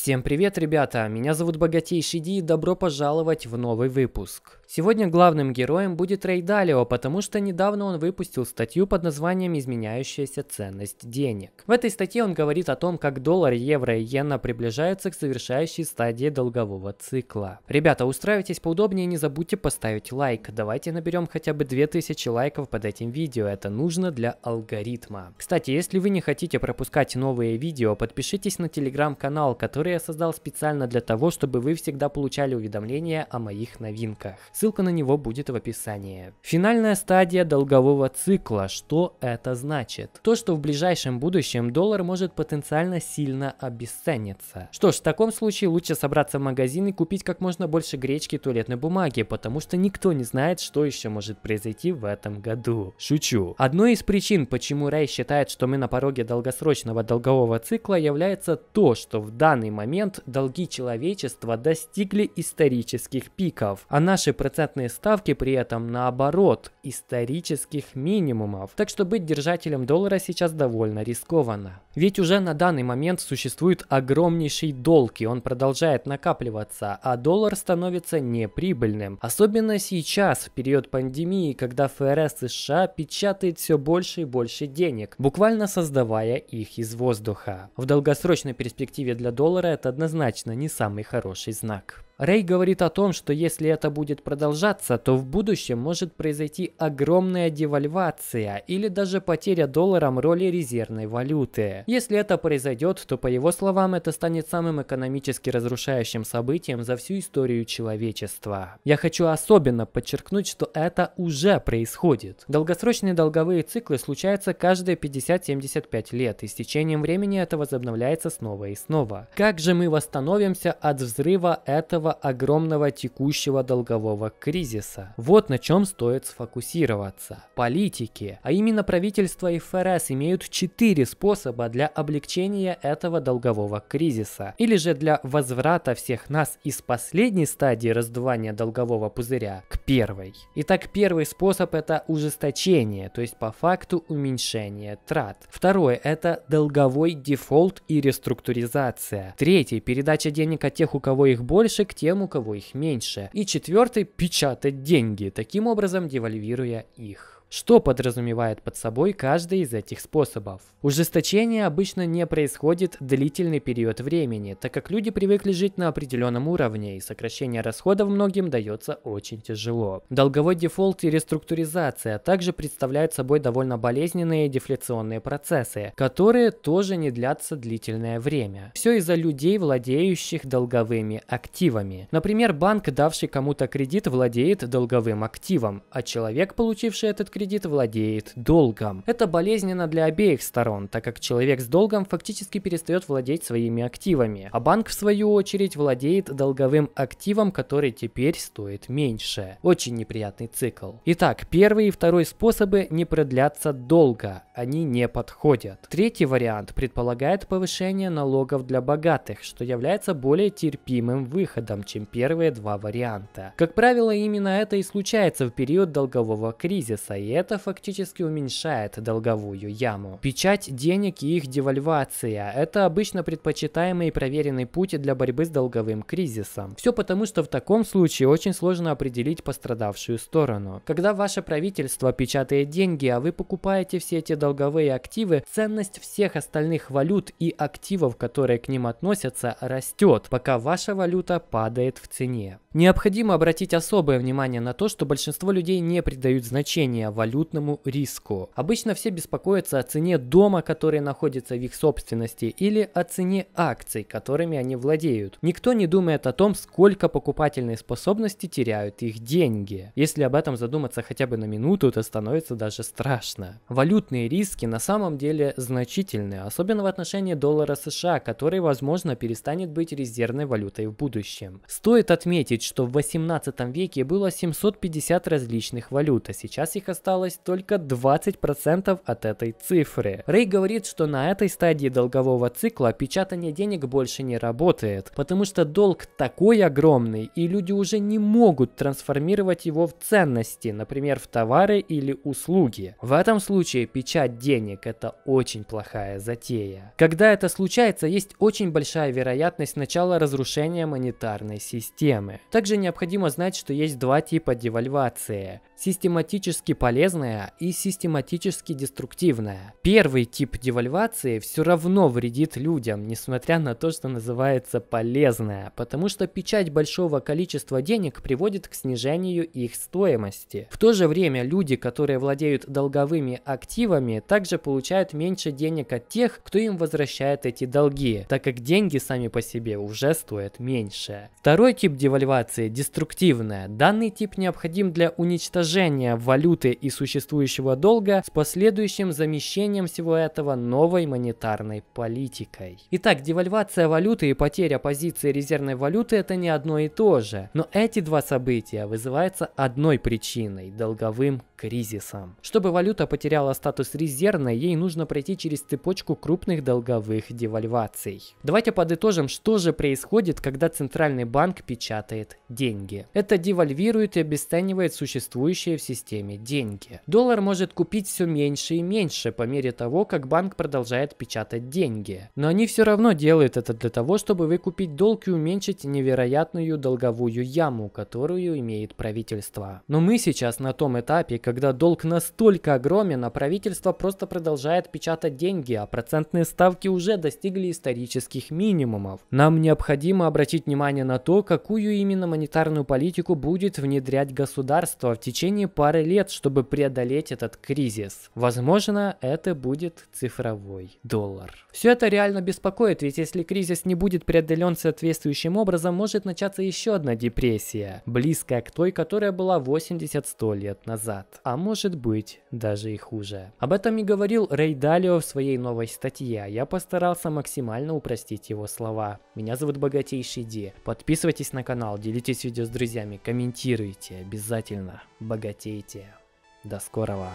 Всем привет, ребята! Меня зовут Богатейший Ди и добро пожаловать в новый выпуск. Сегодня главным героем будет Рейдалио, потому что недавно он выпустил статью под названием «Изменяющаяся ценность денег». В этой статье он говорит о том, как доллар, евро и иена приближаются к завершающей стадии долгового цикла. Ребята, устраивайтесь поудобнее и не забудьте поставить лайк. Давайте наберем хотя бы 2000 лайков под этим видео, это нужно для алгоритма. Кстати, если вы не хотите пропускать новые видео, подпишитесь на телеграм-канал, который которые я создал специально для того, чтобы вы всегда получали уведомления о моих новинках. Ссылка на него будет в описании. Финальная стадия долгового цикла. Что это значит? То, что в ближайшем будущем доллар может потенциально сильно обесцениться. Что ж, в таком случае лучше собраться в магазин и купить как можно больше гречки и туалетной бумаги, потому что никто не знает, что еще может произойти в этом году. Шучу. Одной из причин, почему Рэй считает, что мы на пороге долгосрочного долгового цикла, является то, что в данный данный момент долги человечества достигли исторических пиков, а наши процентные ставки при этом наоборот исторических минимумов. Так что быть держателем доллара сейчас довольно рискованно. Ведь уже на данный момент существует огромнейший долг, и он продолжает накапливаться, а доллар становится неприбыльным. Особенно сейчас, в период пандемии, когда ФРС США печатает все больше и больше денег, буквально создавая их из воздуха. В долгосрочной перспективе для доллара доллара это однозначно не самый хороший знак. Рэй говорит о том, что если это будет продолжаться, то в будущем может произойти огромная девальвация или даже потеря долларом роли резервной валюты. Если это произойдет, то по его словам это станет самым экономически разрушающим событием за всю историю человечества. Я хочу особенно подчеркнуть, что это уже происходит. Долгосрочные долговые циклы случаются каждые 50-75 лет, и с течением времени это возобновляется снова и снова. Как же мы восстановимся от взрыва этого этого огромного текущего долгового кризиса. Вот на чем стоит сфокусироваться. Политики, а именно правительство и ФРС имеют четыре способа для облегчения этого долгового кризиса, или же для возврата всех нас из последней стадии раздувания долгового пузыря к первой. Итак, первый способ это ужесточение, то есть по факту уменьшение трат. Второе это долговой дефолт и реструктуризация. Третий передача денег от тех, у кого их больше, к тем, у кого их меньше. И четвертый – печатать деньги, таким образом девальвируя их. Что подразумевает под собой каждый из этих способов? Ужесточение обычно не происходит длительный период времени, так как люди привыкли жить на определенном уровне, и сокращение расходов многим дается очень тяжело. Долговой дефолт и реструктуризация также представляют собой довольно болезненные дефляционные процессы, которые тоже не длятся длительное время. Все из-за людей, владеющих долговыми активами. Например, банк, давший кому-то кредит, владеет долговым активом, а человек, получивший этот кредит, кредит владеет долгом. Это болезненно для обеих сторон, так как человек с долгом фактически перестает владеть своими активами, а банк в свою очередь владеет долговым активом, который теперь стоит меньше. Очень неприятный цикл. Итак, первый и второй способы не продлятся долго, они не подходят. Третий вариант предполагает повышение налогов для богатых, что является более терпимым выходом, чем первые два варианта. Как правило, именно это и случается в период долгового кризиса, и это фактически уменьшает долговую яму. Печать денег и их девальвация – это обычно предпочитаемый и проверенный путь для борьбы с долговым кризисом. Все потому, что в таком случае очень сложно определить пострадавшую сторону. Когда ваше правительство печатает деньги, а вы покупаете все эти долговые активы, ценность всех остальных валют и активов, которые к ним относятся, растет, пока ваша валюта падает в цене. Необходимо обратить особое внимание на то, что большинство людей не придают значения валютному риску. Обычно все беспокоятся о цене дома, который находится в их собственности, или о цене акций, которыми они владеют. Никто не думает о том, сколько покупательной способности теряют их деньги. Если об этом задуматься хотя бы на минуту, то становится даже страшно. Валютные риски на самом деле значительны, особенно в отношении доллара США, который, возможно, перестанет быть резервной валютой в будущем. Стоит отметить, что в 18 веке было 750 различных валют, а сейчас их осталось осталось только 20% от этой цифры. Рэй говорит, что на этой стадии долгового цикла печатание денег больше не работает, потому что долг такой огромный, и люди уже не могут трансформировать его в ценности, например, в товары или услуги. В этом случае печать денег – это очень плохая затея. Когда это случается, есть очень большая вероятность начала разрушения монетарной системы. Также необходимо знать, что есть два типа девальвации систематически полезная и систематически деструктивная. Первый тип девальвации все равно вредит людям, несмотря на то, что называется полезная, потому что печать большого количества денег приводит к снижению их стоимости. В то же время люди, которые владеют долговыми активами, также получают меньше денег от тех, кто им возвращает эти долги, так как деньги сами по себе уже стоят меньше. Второй тип девальвации – деструктивная. Данный тип необходим для уничтожения умножения валюты и существующего долга с последующим замещением всего этого новой монетарной политикой. Итак, девальвация валюты и потеря позиции резервной валюты это не одно и то же, но эти два события вызываются одной причиной – долговым кризисом. Чтобы валюта потеряла статус резервной, ей нужно пройти через цепочку крупных долговых девальваций. Давайте подытожим, что же происходит, когда центральный банк печатает деньги. Это девальвирует и обесценивает существующие главенствующее в системе – деньги. Доллар может купить все меньше и меньше по мере того, как банк продолжает печатать деньги. Но они все равно делают это для того, чтобы выкупить долг и уменьшить невероятную долговую яму, которую имеет правительство. Но мы сейчас на том этапе, когда долг настолько огромен, а правительство просто продолжает печатать деньги, а процентные ставки уже достигли исторических минимумов. Нам необходимо обратить внимание на то, какую именно монетарную политику будет внедрять государство в течение течение пары лет, чтобы преодолеть этот кризис. Возможно, это будет цифровой доллар. Все это реально беспокоит, ведь если кризис не будет преодолен соответствующим образом, может начаться еще одна депрессия, близкая к той, которая была 80-100 лет назад. А может быть, даже и хуже. Об этом и говорил Рей Далио в своей новой статье. Я постарался максимально упростить его слова. Меня зовут Богатейший Ди. Подписывайтесь на канал, делитесь видео с друзьями, комментируйте обязательно. Богатейший богатейте. До скорого!